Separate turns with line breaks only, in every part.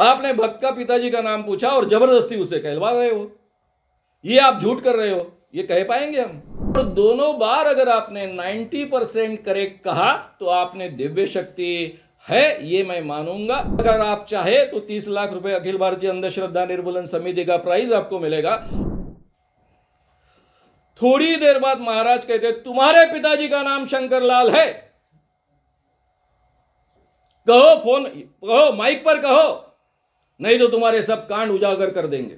आपने भक्त का पिताजी का नाम पूछा और जबरदस्ती उसे कहलवा रहे हो ये आप झूठ कर रहे हो ये कह पाएंगे हम तो दोनों बार अगर आपने 90 परसेंट करेक्ट कहा तो आपने दिव्य शक्ति है ये मैं मानूंगा अगर आप चाहे तो 30 लाख रुपए अखिल भारतीय अंधश्रद्धा निर्मूलन समिति का प्राइज आपको मिलेगा थोड़ी देर बाद महाराज कहते तुम्हारे पिताजी का नाम शंकर लाल है कहो फोन कहो माइक पर कहो नहीं तो तुम्हारे सब कांड उजागर कर देंगे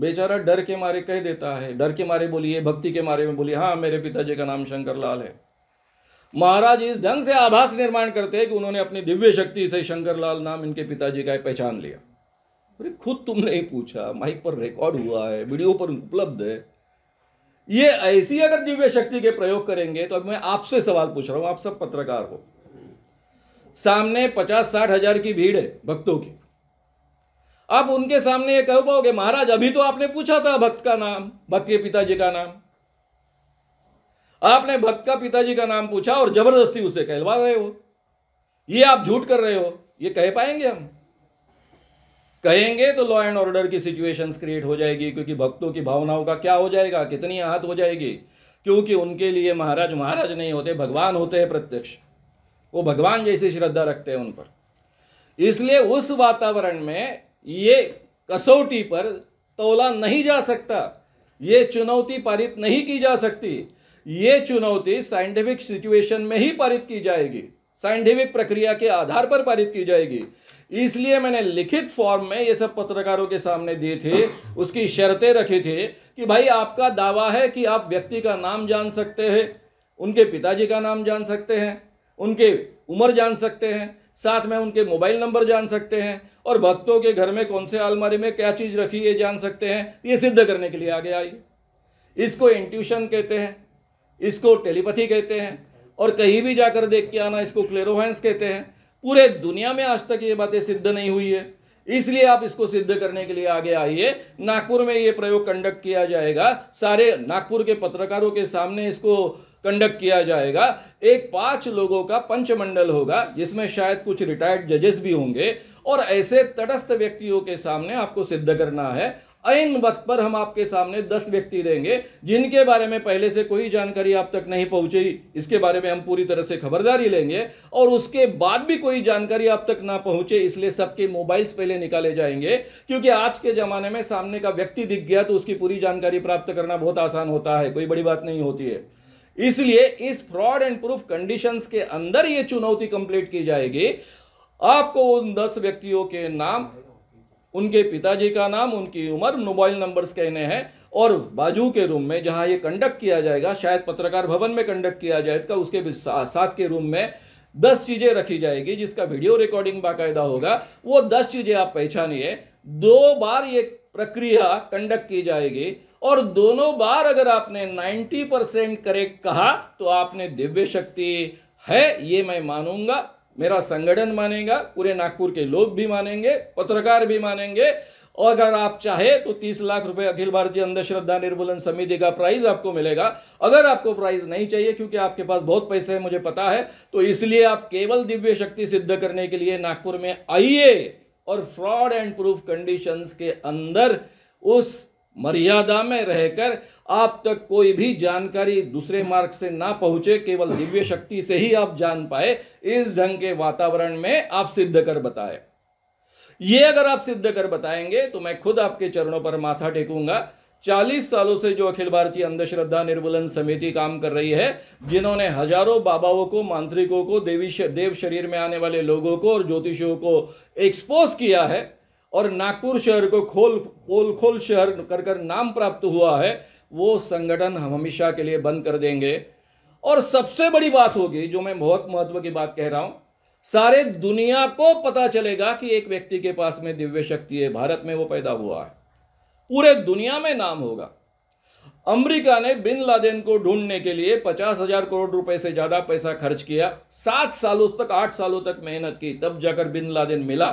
बेचारा डर के मारे कह देता है डर के मारे बोलिए भक्ति के मारे में बोलिए हाँ मेरे पिताजी का नाम शंकर लाल है महाराज इस ढंग से आभास निर्माण करते हैं कि उन्होंने अपनी दिव्य शक्ति से शंकर लाल नाम इनके पिताजी का पहचान लिया अरे खुद तुमने ही पूछा माइक पर रिकॉर्ड हुआ है वीडियो पर उपलब्ध है ये ऐसी अगर दिव्य शक्ति के प्रयोग करेंगे तो अब मैं आपसे सवाल पूछ रहा हूं आप सब पत्रकार हो सामने पचास साठ हजार की भीड़ है भक्तों की आप उनके सामने ये कह पाओगे महाराज अभी तो आपने पूछा था भक्त का नाम भक्त के पिताजी का नाम आपने भक्त का पिताजी का नाम पूछा और जबरदस्ती उसे कहलवा रहे हो ये आप झूठ कर रहे हो ये कह पाएंगे हम कहेंगे तो लॉ एंड ऑर्डर की सिचुएशन क्रिएट हो जाएगी क्योंकि भक्तों की भावनाओं का क्या हो जाएगा कितनी आहत हो जाएगी क्योंकि उनके लिए महाराज महाराज नहीं होते भगवान होते हैं प्रत्यक्ष वो भगवान जैसी श्रद्धा रखते हैं उन पर इसलिए उस वातावरण में ये कसौटी पर तोला नहीं जा सकता ये चुनौती पारित नहीं की जा सकती ये चुनौती साइंटिफिक सिचुएशन में ही पारित की जाएगी साइंटिफिक प्रक्रिया के आधार पर पारित की जाएगी इसलिए मैंने लिखित फॉर्म में ये सब पत्रकारों के सामने दिए थे उसकी शर्तें रखी थी कि भाई आपका दावा है कि आप व्यक्ति का नाम जान सकते हैं उनके पिताजी का नाम जान सकते हैं उनके उम्र जान सकते हैं साथ में उनके मोबाइल नंबर जान सकते हैं और भक्तों के घर में कौन से अलमारी में क्या चीज़ रखी ये जान सकते हैं ये सिद्ध करने के लिए आगे आई इसको इंट्यूशन कहते हैं इसको टेलीपैथी कहते हैं और कहीं भी जाकर देख के आना इसको क्लेरोहेंस कहते हैं पूरे दुनिया में आज तक ये बातें सिद्ध नहीं हुई है इसलिए आप इसको सिद्ध करने के लिए आगे आइए नागपुर में ये प्रयोग कंडक्ट किया जाएगा सारे नागपुर के पत्रकारों के सामने इसको कंडक्ट किया जाएगा एक पांच लोगों का पंचमंडल होगा जिसमें शायद कुछ रिटायर्ड जजेस भी होंगे और ऐसे तटस्थ व्यक्तियों के सामने आपको सिद्ध करना है इन वक्त पर हम आपके सामने दस व्यक्ति देंगे जिनके बारे में पहले से कोई जानकारी आप तक नहीं पहुंची इसके बारे में हम पूरी तरह से खबरदारी लेंगे और उसके बाद भी कोई जानकारी आप तक ना पहुंचे इसलिए सबके मोबाइल्स पहले निकाले जाएंगे क्योंकि आज के ज़माने में सामने का व्यक्ति दिख गया तो उसकी पूरी जानकारी प्राप्त करना बहुत आसान होता है कोई बड़ी बात नहीं होती है इसलिए इस फ्रॉड एंड प्रूफ कंडीशंस के अंदर यह चुनौती कंप्लीट की जाएगी आपको उन दस व्यक्तियों के नाम उनके पिताजी का नाम उनकी उम्र मोबाइल नंबर्स कहने हैं और बाजू के रूम में जहां ये कंडक्ट किया जाएगा शायद पत्रकार भवन में कंडक्ट किया जाएगा तो उसके साथ के रूम में दस चीज़ें रखी जाएगी जिसका वीडियो रिकॉर्डिंग बाकायदा होगा वो दस चीज़ें आप पहचानिए दो बार ये प्रक्रिया कंडक्ट की जाएगी और दोनों बार अगर आपने 90 परसेंट करेक्ट कहा तो आपने दिव्य शक्ति है ये मैं मानूंगा मेरा संगठन मानेगा पूरे नागपुर के लोग भी मानेंगे पत्रकार भी मानेंगे और अगर आप चाहे तो तीस लाख रुपए अखिल भारतीय अंधश्रद्धा निर्मूलन समिति का प्राइज आपको मिलेगा अगर आपको प्राइज नहीं चाहिए क्योंकि आपके पास बहुत पैसे हैं मुझे पता है तो इसलिए आप केवल दिव्य शक्ति सिद्ध करने के लिए नागपुर में आइए और फ्रॉड एंड प्रूफ कंडीशंस के अंदर उस मर्यादा में रहकर आप तक कोई भी जानकारी दूसरे मार्ग से ना पहुंचे केवल दिव्य शक्ति से ही आप जान पाए इस ढंग के वातावरण में आप सिद्ध कर बताए ये अगर आप सिद्ध कर बताएंगे तो मैं खुद आपके चरणों पर माथा टेकूंगा चालीस सालों से जो अखिल भारतीय अंधश्रद्धा निर्मूलन समिति काम कर रही है जिन्होंने हजारों बाबाओं को मांत्रिकों को देवी देव शरीर में आने वाले लोगों को और ज्योतिषियों को एक्सपोज किया है और नागपुर शहर को खोल पोल खोल शहर कर कर नाम प्राप्त हुआ है वो संगठन हम हमेशा के लिए बंद कर देंगे और सबसे बड़ी बात होगी जो मैं बहुत महत्व की बात कह रहा हूं सारे दुनिया को पता चलेगा कि एक व्यक्ति के पास में दिव्य शक्ति है भारत में वो पैदा हुआ है पूरे दुनिया में नाम होगा अमेरिका ने बिन लादेन को ढूंढने के लिए पचास हजार करोड़ रुपए से ज्यादा पैसा खर्च किया सात सालों तक आठ सालों तक मेहनत की तब जाकर बिन लादेन मिला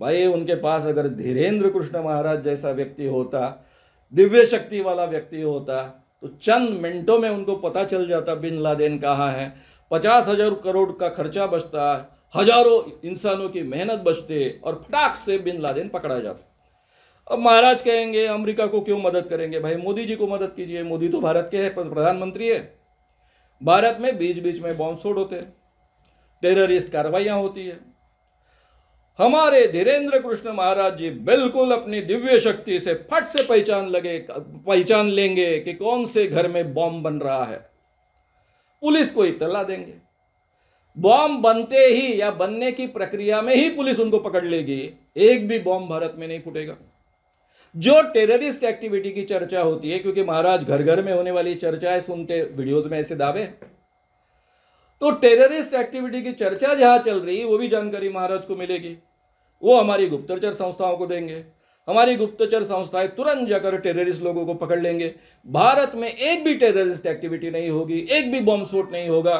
भाई उनके पास अगर धीरेन्द्र कृष्ण महाराज जैसा व्यक्ति होता दिव्य शक्ति वाला व्यक्ति होता तो चंद मिनटों में उनको पता चल जाता बिन लादेन कहाँ है पचास हजार करोड़ का खर्चा बचता हजारों इंसानों की मेहनत बचते और फटाक से बिन लादेन पकड़ा जाता अब महाराज कहेंगे अमेरिका को क्यों मदद करेंगे भाई मोदी जी को मदद कीजिए मोदी तो भारत के है प्रधानमंत्री है भारत में बीच बीच में बॉम्ब छोड़ होते हैं टेररिस्ट कार्रवाइयाँ होती है हमारे धीरेन्द्र कृष्ण महाराज जी बिल्कुल अपनी दिव्य शक्ति से फट से पहचान लगे पहचान लेंगे कि कौन से घर में बॉम्ब बन रहा है पुलिस को इतला देंगे बॉम्ब बनते ही या बनने की प्रक्रिया में ही पुलिस उनको पकड़ लेगी एक भी बॉम्ब भारत में नहीं फूटेगा जो टेररिस्ट एक्टिविटी की चर्चा होती है क्योंकि महाराज घर घर में होने वाली चर्चाएं सुनते वीडियोज में ऐसे दावे तो टेररिस्ट एक्टिविटी की चर्चा जहां चल रही है वो भी जानकारी महाराज को मिलेगी वो हमारी गुप्तचर संस्थाओं को देंगे हमारी गुप्तचर संस्थाएं तुरंत जाकर टेररिस्ट लोगों को पकड़ लेंगे भारत में एक भी टेररिस्ट एक्टिविटी नहीं होगी एक भी बॉम्ब स्फोट नहीं होगा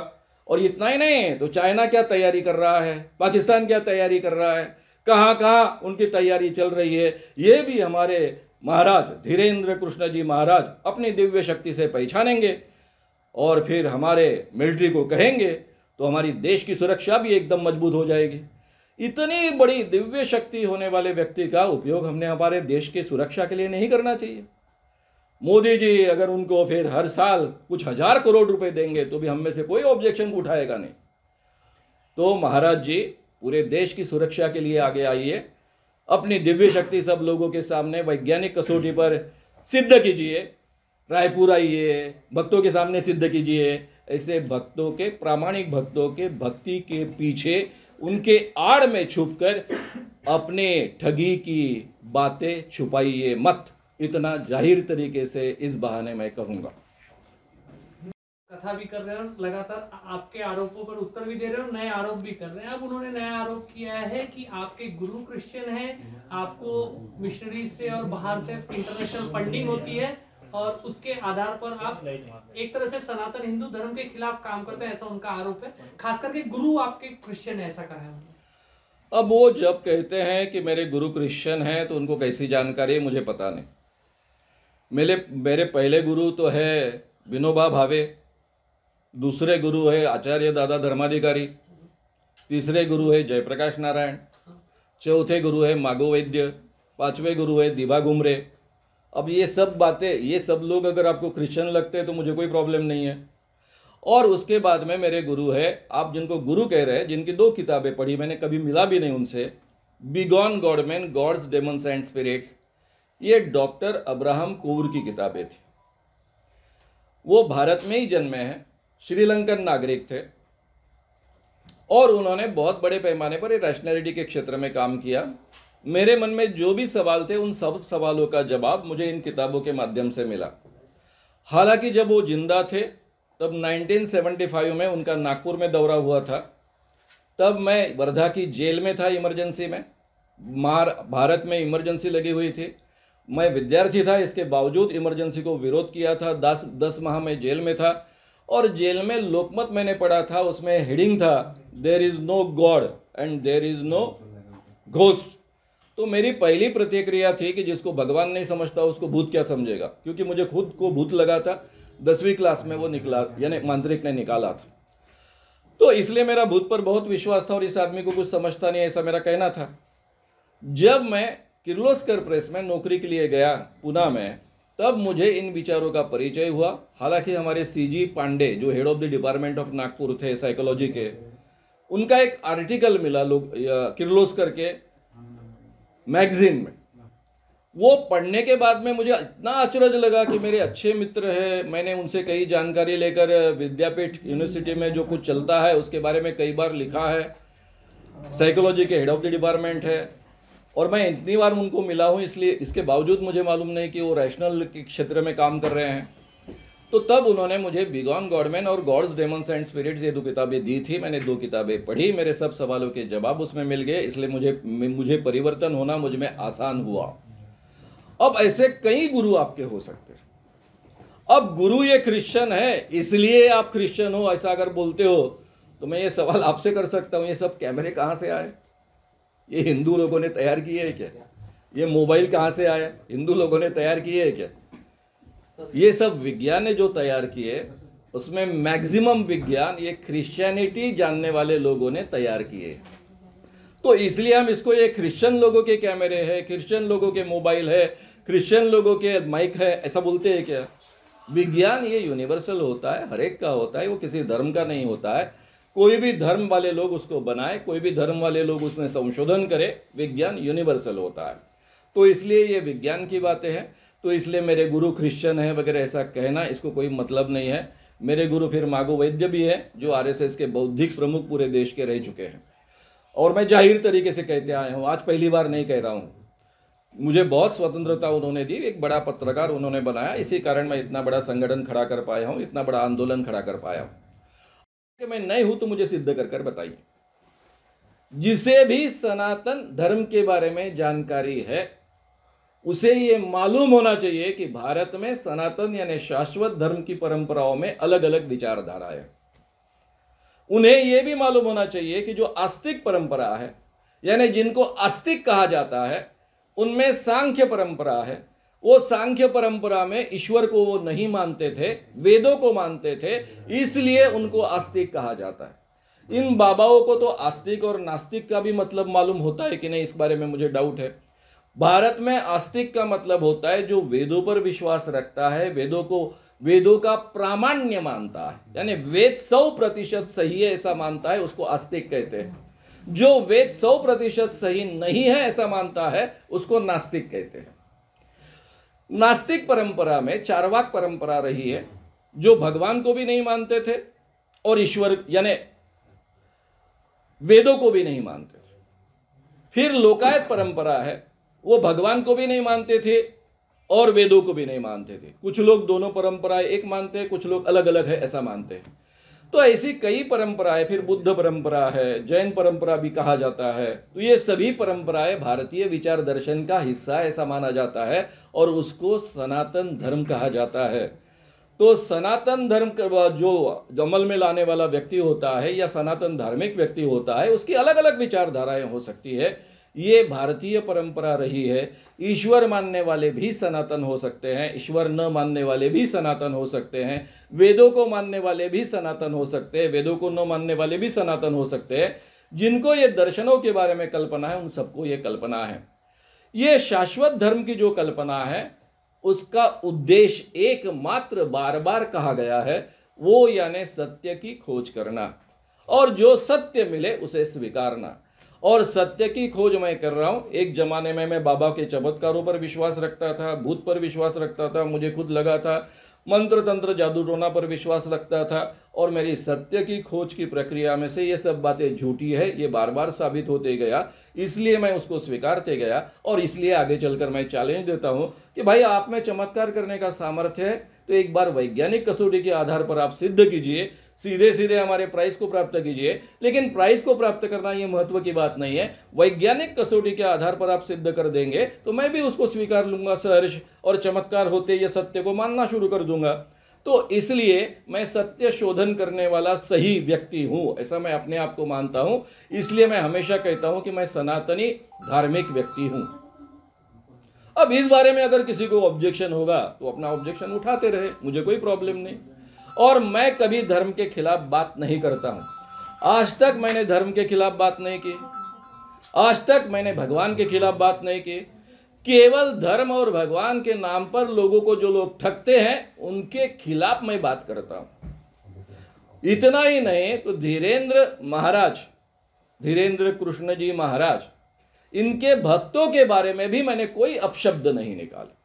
और इतना ही नहीं तो चाइना क्या तैयारी कर रहा है पाकिस्तान क्या तैयारी कर रहा है कहाँ कहाँ उनकी तैयारी चल रही है ये भी हमारे महाराज धीरेन्द्र कृष्ण जी महाराज अपनी दिव्य शक्ति से पहचानेंगे और फिर हमारे मिलिट्री को कहेंगे तो हमारी देश की सुरक्षा भी एकदम मजबूत हो जाएगी इतनी बड़ी दिव्य शक्ति होने वाले व्यक्ति का उपयोग हमने हमारे देश की सुरक्षा के लिए नहीं करना चाहिए मोदी जी अगर उनको फिर हर साल कुछ हजार करोड़ रुपए देंगे तो भी हम में से कोई ऑब्जेक्शन उठाएगा नहीं तो महाराज जी पूरे देश की सुरक्षा के लिए आगे आइए अपनी दिव्य शक्ति सब लोगों के सामने वैज्ञानिक कसौटी पर सिद्ध कीजिए रायपुर आइए भक्तों के सामने सिद्ध कीजिए ऐसे भक्तों के प्रामाणिक भक्तों के भक्ति के पीछे उनके आड़ में छुपकर अपने ठगी की बातें छुपाइए मत इतना जाहिर तरीके से इस बहाने मैं कहूंगा कथा भी कर रहे हैं लगातार आपके आरोपों पर उत्तर भी दे रहे हैं नए आरोप भी कर रहे हैं अब उन्होंने नया आरोप किया है कि आपके गुरु क्रिश्चियन हैं आपको मिशनरीज से और बाहर से इंटरनेशनल फंडिंग होती है और उसके आधार पर आप एक तरह से सनातन हिंदू धर्म के खिलाफ काम करते हैं ऐसा उनका आरोप है खास करके गुरु आपके क्रिश्चियन ऐसा कहा है अब वो जब कहते हैं कि मेरे गुरु क्रिश्चियन हैं तो उनको कैसी जानकारी है मुझे पता नहीं मेरे मेरे पहले गुरु तो है विनोबा भावे दूसरे गुरु है आचार्य दादा धर्माधिकारी तीसरे गुरु है जयप्रकाश नारायण चौथे गुरु है माघो वैद्य पाँचवें गुरु है दीभा घुमरे अब ये सब बातें ये सब लोग अगर आपको क्रिश्चियन लगते हैं तो मुझे कोई प्रॉब्लम नहीं है और उसके बाद में मेरे गुरु है आप जिनको गुरु कह रहे हैं जिनकी दो किताबें पढ़ी मैंने कभी मिला भी नहीं उनसे begone godman gods demons and spirits ये डॉक्टर अब्राहम कोवर की किताबें थी वो भारत में ही जन्मे हैं श्रीलंकन नागरिक थे और उन्होंने बहुत बड़े पैमाने पर रैशनैलिटी के क्षेत्र में काम किया मेरे मन में जो भी सवाल थे उन सब सवालों का जवाब मुझे इन किताबों के माध्यम से मिला हालांकि जब वो जिंदा थे तब 1975 में उनका नागपुर में दौरा हुआ था तब मैं वर्धा की जेल में था इमरजेंसी में मार भारत में इमरजेंसी लगी हुई थी मैं विद्यार्थी था इसके बावजूद इमरजेंसी को विरोध किया था दस दस माह में जेल में था और जेल में लोकमत मैंने पढ़ा था उसमें हेडिंग था there is no god and there is no ghost तो मेरी पहली प्रतिक्रिया थी कि जिसको भगवान नहीं समझता उसको भूत क्या समझेगा क्योंकि मुझे खुद को भूत लगा था दसवीं क्लास में वो निकला यानी मांत्रिक ने निकाला था तो इसलिए मेरा भूत पर बहुत विश्वास था और इस आदमी को कुछ समझता नहीं ऐसा मेरा कहना था जब मैं किर्लोस्कर प्रेस में नौकरी के लिए गया पुना में तब मुझे इन विचारों का परिचय हुआ हालांकि हमारे सीजी पांडे जो head of the department of Nagpur थे साइकोलॉजी के उनका एक आर्टिकल मिला लोग किर्लोस्कर के मैगजीन में वो पढ़ने के बाद में मुझे इतना अचरज लगा कि मेरे अच्छे मित्र हैं मैंने उनसे कई जानकारी लेकर विद्यापीठ यूनिवर्सिटी में जो कुछ चलता है उसके बारे में कई बार लिखा है साइकोलॉजी के हेड ऑफ द डिपार्टमेंट है और मैं इतनी बार उनको मिला हूँ इसलिए इसके बावजूद मुझे मालूम नहीं कि वो रैशनल के क्षेत्र में काम कर रहे हैं तो तब उन्होंने मुझे बिगॉन गॉडमैन और गॉड्स डेमन्स एंड स्पिरिट्स ये दो किताबें दी थी मैंने दो किताबें पढ़ी मेरे सब सवालों के जवाब उसमें मिल गए इसलिए मुझे मुझे परिवर्तन होना मुझ में आसान हुआ अब ऐसे कई गुरु आपके हो सकते अब गुरु ये क्रिश्चियन है इसलिए आप क्रिश्चियन हो ऐसा अगर बोलते हो तो मैं ये सवाल आपसे कर सकता हूँ ये सब कैमरे कहाँ से आए ये हिंदू लोगों ने तैयार किए है क्या ये मोबाइल कहाँ से आया हिंदू लोगों ने तैयार किए है क्या ये सब विज्ञान ने जो तैयार किए उसमें मैक्सिमम विज्ञान ये क्रिश्चियनिटी जानने वाले लोगों ने तैयार किए तो इसलिए हम इसको ये क्रिश्चियन लोगों के कैमरे है क्रिश्चियन लोगों के मोबाइल है क्रिश्चियन लोगों के माइक है ऐसा बोलते हैं क्या विज्ञान ये यूनिवर्सल होता है हरेक का होता है वो किसी धर्म का नहीं होता है कोई भी धर्म वाले लोग उसको बनाए कोई भी धर्म वाले लोग उसमें संशोधन करें विज्ञान यूनिवर्सल होता है तो इसलिए ये विज्ञान की बातें हैं तो इसलिए मेरे गुरु क्रिश्चियन है वगैरह ऐसा कहना इसको कोई मतलब नहीं है मेरे गुरु फिर मागो वैद्य भी है जो आर के बौद्धिक प्रमुख पूरे देश के रह चुके हैं और मैं जाहिर तरीके से कहते आया हूँ आज पहली बार नहीं कह रहा हूँ मुझे बहुत स्वतंत्रता उन्होंने दी एक बड़ा पत्रकार उन्होंने बनाया इसी कारण मैं इतना बड़ा संगठन खड़ा कर पाया हूँ इतना बड़ा आंदोलन खड़ा कर पाया हूँ कि मैं नहीं हूँ तो मुझे सिद्ध कर कर बताइए जिसे भी सनातन धर्म के बारे में जानकारी है उसे ये मालूम होना चाहिए कि भारत में सनातन यानी शाश्वत धर्म की परंपराओं में अलग अलग विचारधारा है उन्हें यह भी मालूम होना चाहिए कि जो आस्तिक परंपरा है यानी जिनको आस्तिक कहा जाता है उनमें सांख्य परंपरा है वो सांख्य परंपरा में ईश्वर को वो नहीं मानते थे वेदों को मानते थे इसलिए उनको आस्तिक कहा जाता है इन बाबाओं को तो आस्तिक और नास्तिक का भी मतलब मालूम होता है कि नहीं इस बारे में मुझे डाउट है भारत में आस्तिक का मतलब होता है जो वेदों पर विश्वास रखता है वेदों को वेदों का प्रामाण्य मानता है यानी वेद सौ प्रतिशत सही है ऐसा मानता है उसको आस्तिक कहते हैं जो वेद सौ प्रतिशत सही नहीं है ऐसा मानता है उसको नास्तिक कहते हैं नास्तिक परंपरा में चारवाक परंपरा रही है जो भगवान को भी नहीं मानते थे और ईश्वर यानी वेदों को भी नहीं मानते थे फिर लोकायत परंपरा है वो भगवान को भी नहीं मानते थे और वेदों को भी नहीं मानते थे कुछ लोग दोनों परंपराएं एक मानते हैं कुछ लोग अलग अलग है ऐसा मानते हैं तो ऐसी कई परंपराएं फिर बुद्ध परंपरा है जैन परंपरा भी कहा जाता है तो ये सभी परंपराएं भारतीय विचार दर्शन का हिस्सा ऐसा माना जाता है और उसको सनातन धर्म कहा जाता है तो सनातन धर्म जो जमल में लाने वाला व्यक्ति होता है या सनातन धार्मिक व्यक्ति होता है उसकी अलग अलग विचारधाराएं हो सकती है ये भारतीय परंपरा रही है ईश्वर मानने वाले भी सनातन हो सकते हैं ईश्वर न मानने वाले भी सनातन हो सकते हैं वेदों को मानने वाले भी सनातन हो सकते हैं वेदों को न मानने वाले भी सनातन हो सकते हैं जिनको ये दर्शनों के बारे में कल्पना है उन सबको ये कल्पना है ये शाश्वत धर्म की जो कल्पना है उसका उद्देश्य एकमात्र बार बार कहा गया है वो यानी सत्य की खोज करना और जो सत्य मिले उसे स्वीकारना और सत्य की खोज मैं कर रहा हूँ एक ज़माने में मैं बाबा के चमत्कारों पर विश्वास रखता था भूत पर विश्वास रखता था मुझे खुद लगा था मंत्र तंत्र जादू टोना पर विश्वास रखता था और मेरी सत्य की खोज की प्रक्रिया में से ये सब बातें झूठी है ये बार बार साबित होते गया इसलिए मैं उसको स्वीकारते गया और इसलिए आगे चलकर मैं चैलेंज देता हूँ कि भाई आप में चमत्कार करने का सामर्थ्य है तो एक बार वैज्ञानिक कसौटी के आधार पर आप सिद्ध कीजिए सीधे सीधे हमारे प्राइस को प्राप्त कीजिए लेकिन प्राइस को प्राप्त करना ये महत्व की बात नहीं है वैज्ञानिक कसौटी के आधार पर आप सिद्ध कर देंगे तो मैं भी उसको स्वीकार लूंगा सहर्ष और चमत्कार होते ये सत्य को मानना शुरू कर दूंगा तो इसलिए मैं सत्य शोधन करने वाला सही व्यक्ति हूँ ऐसा मैं अपने आप को मानता हूँ इसलिए मैं हमेशा कहता हूँ कि मैं सनातनी धार्मिक व्यक्ति हूँ अब इस बारे में अगर किसी को ऑब्जेक्शन होगा तो अपना ऑब्जेक्शन उठाते रहे मुझे कोई प्रॉब्लम नहीं और मैं कभी धर्म के खिलाफ बात नहीं करता हूँ आज तक मैंने धर्म के खिलाफ बात नहीं की आज तक मैंने भगवान के खिलाफ बात नहीं की केवल धर्म और भगवान के नाम पर लोगों को जो लोग ठगते हैं उनके खिलाफ मैं बात करता हूं इतना ही नहीं तो धीरेन्द्र महाराज धीरेन्द्र कृष्ण जी महाराज इनके भक्तों के बारे में भी मैंने कोई अपशब्द नहीं निकाले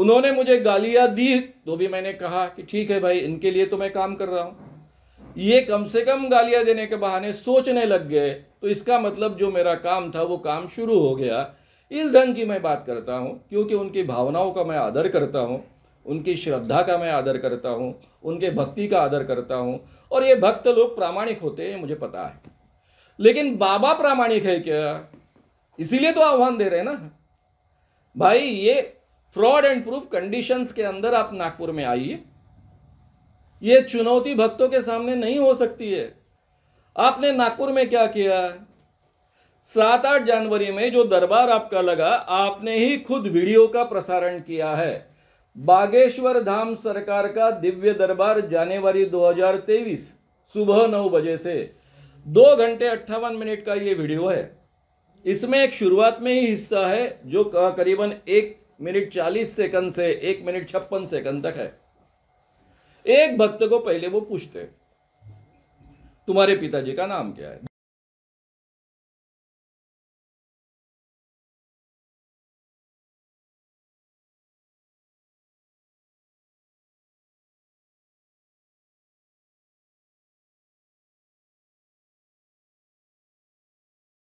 उन्होंने मुझे गालियां दी तो भी मैंने कहा कि ठीक है भाई इनके लिए तो मैं काम कर रहा हूं ये कम से कम गालियां देने के बहाने सोचने लग गए तो इसका मतलब जो मेरा काम था वो काम शुरू हो गया इस ढंग की मैं बात करता हूँ क्योंकि उनकी भावनाओं का मैं आदर करता हूँ उनकी श्रद्धा का मैं आदर करता हूँ उनके भक्ति का आदर करता हूँ और ये भक्त लोग प्रामाणिक होते हैं मुझे पता है लेकिन बाबा प्रामाणिक है क्या इसीलिए तो आह्वान दे रहे हैं ना भाई ये फ्रॉड एंड प्रूफ कंडीशंस के अंदर आप नागपुर में आइए ये चुनौती भक्तों के सामने नहीं हो सकती है आपने नागपुर में क्या किया है सात आठ जनवरी में जो दरबार आपका लगा आपने ही खुद वीडियो का प्रसारण किया है बागेश्वर धाम सरकार का दिव्य दरबार जनवरी 2023 सुबह नौ बजे से दो घंटे अट्ठावन मिनट का ये वीडियो है इसमें एक शुरुआत में ही हिस्सा है जो करीबन एक मिनट चालीस सेकंड से एक मिनट छप्पन सेकंड तक है एक भक्त को पहले वो पूछते तुम्हारे पिताजी का नाम क्या है